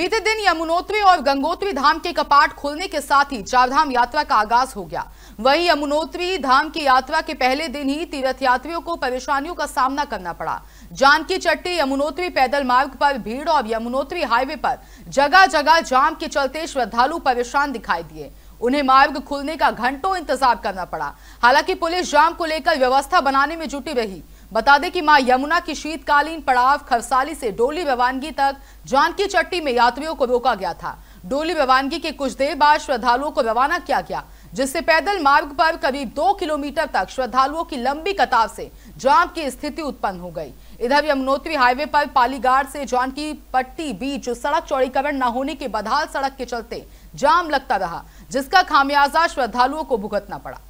बीते दिन यमुनोत्री और गंगोत्री धाम के कपाट खुलने के साथ ही चारधाम यात्रा का आगाज हो गया वहीं यमुनोत्री धाम की यात्रा के पहले दिन ही तीर्थ यात्रियों को परेशानियों का सामना करना पड़ा जानकी चट्टी यमुनोत्री पैदल मार्ग पर भीड़ और यमुनोत्री हाईवे पर जगह जगह जाम के चलते श्रद्धालु परेशान दिखाई दिए उन्हें मार्ग खुलने का घंटों इंतजार करना पड़ा हालांकि पुलिस जाम को लेकर व्यवस्था बनाने में जुटी रही बता दें कि मां यमुना की शीतकालीन पड़ाव खरसाली से डोली बेवानगी तक जानकी चट्टी में यात्रियों को रोका गया था डोली बेवानगी के कुछ देर बाद श्रद्धालुओं को रवाना किया गया जिससे पैदल मार्ग पर करीब दो किलोमीटर तक श्रद्धालुओं की लंबी कतार से जाम की स्थिति उत्पन्न हो गई इधर यमुनोत्री हाईवे पर पालीगाड़ से जानकी पट्टी बीच सड़क चौड़ीकरण न होने के बदहाल सड़क के चलते जाम लगता रहा जिसका खामियाजा श्रद्धालुओं को भुगतना पड़ा